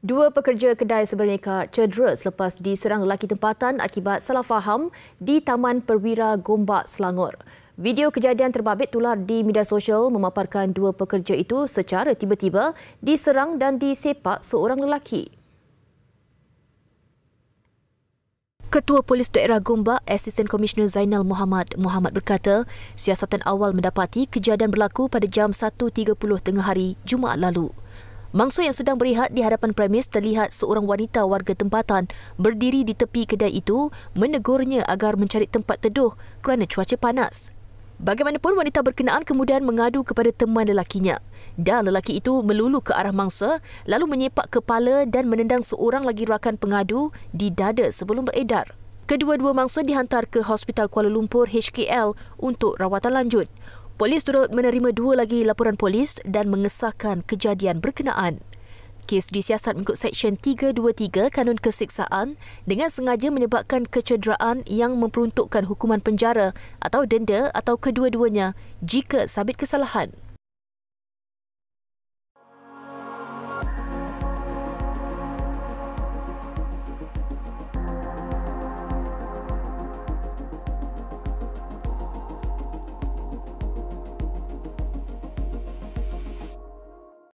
Dua pekerja kedai sebenarnya cedera selepas diserang lelaki tempatan akibat salah faham di Taman Perwira Gombak, Selangor. Video kejadian terbabit tular di media sosial memaparkan dua pekerja itu secara tiba-tiba diserang dan disepak seorang lelaki. Ketua Polis Daerah Gombak, Assistant Commissioner Zainal Muhammad Muhammad berkata, siasatan awal mendapati kejadian berlaku pada jam 1.30 tengah hari Jumaat lalu. Mangsa yang sedang berehat di hadapan premis terlihat seorang wanita warga tempatan berdiri di tepi kedai itu menegurnya agar mencari tempat teduh kerana cuaca panas. Bagaimanapun wanita berkenaan kemudian mengadu kepada teman lelakinya dan lelaki itu melulu ke arah mangsa lalu menyepak kepala dan menendang seorang lagi rakan pengadu di dada sebelum beredar. Kedua-dua mangsa dihantar ke Hospital Kuala Lumpur HKL untuk rawatan lanjut. Polis turut menerima dua lagi laporan polis dan mengesahkan kejadian berkenaan. Kes disiasat mengikut Seksyen 323 Kanun Kesiksaan dengan sengaja menyebabkan kecederaan yang memperuntukkan hukuman penjara atau denda atau kedua-duanya jika sabit kesalahan.